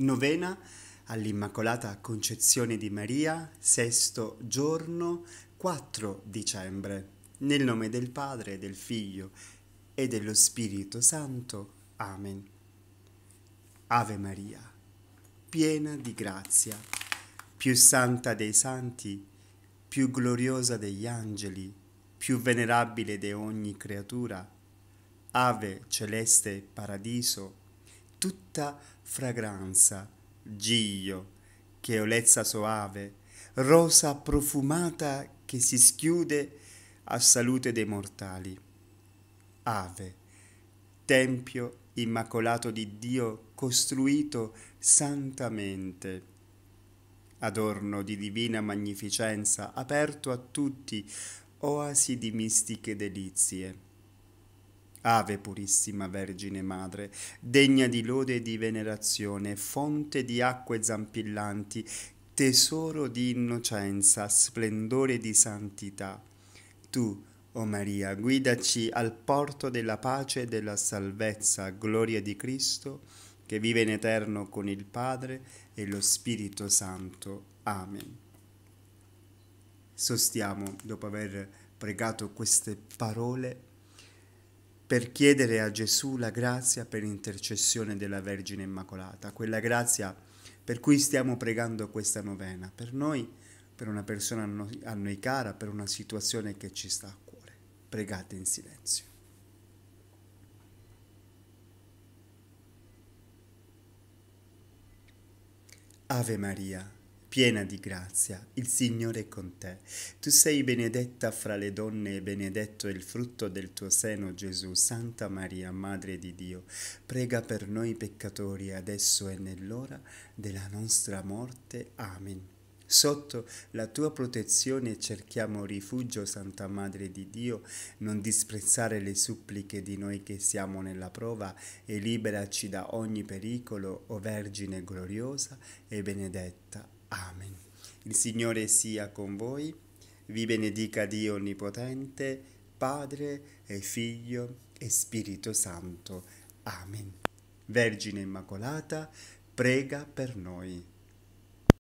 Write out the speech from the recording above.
Novena all'Immacolata Concezione di Maria, sesto giorno, 4 dicembre. Nel nome del Padre, del Figlio e dello Spirito Santo. Amen. Ave Maria, piena di grazia, più santa dei santi, più gloriosa degli angeli, più venerabile di ogni creatura. Ave celeste paradiso, tutta fragranza, giglio, cheolezza soave, rosa profumata che si schiude a salute dei mortali. Ave, tempio immacolato di Dio costruito santamente adorno di divina magnificenza, aperto a tutti, oasi di mistiche delizie. Ave purissima Vergine Madre, degna di lode e di venerazione, fonte di acque zampillanti, tesoro di innocenza, splendore di santità. Tu, o Maria, guidaci al porto della pace e della salvezza, gloria di Cristo, che vive in eterno con il Padre e lo Spirito Santo. Amen. Sostiamo, dopo aver pregato queste parole, per chiedere a Gesù la grazia per intercessione della Vergine Immacolata, quella grazia per cui stiamo pregando questa novena, per noi, per una persona a noi cara, per una situazione che ci sta a cuore. Pregate in silenzio. Ave Maria piena di grazia, il Signore è con te. Tu sei benedetta fra le donne e benedetto è il frutto del tuo seno, Gesù. Santa Maria, Madre di Dio, prega per noi peccatori, adesso e nell'ora della nostra morte. Amen. Sotto la tua protezione cerchiamo rifugio, Santa Madre di Dio, non disprezzare le suppliche di noi che siamo nella prova e liberaci da ogni pericolo, o Vergine gloriosa e benedetta. Amen. Il Signore sia con voi, vi benedica Dio Onnipotente, Padre e Figlio e Spirito Santo. Amen. Vergine Immacolata, prega per noi.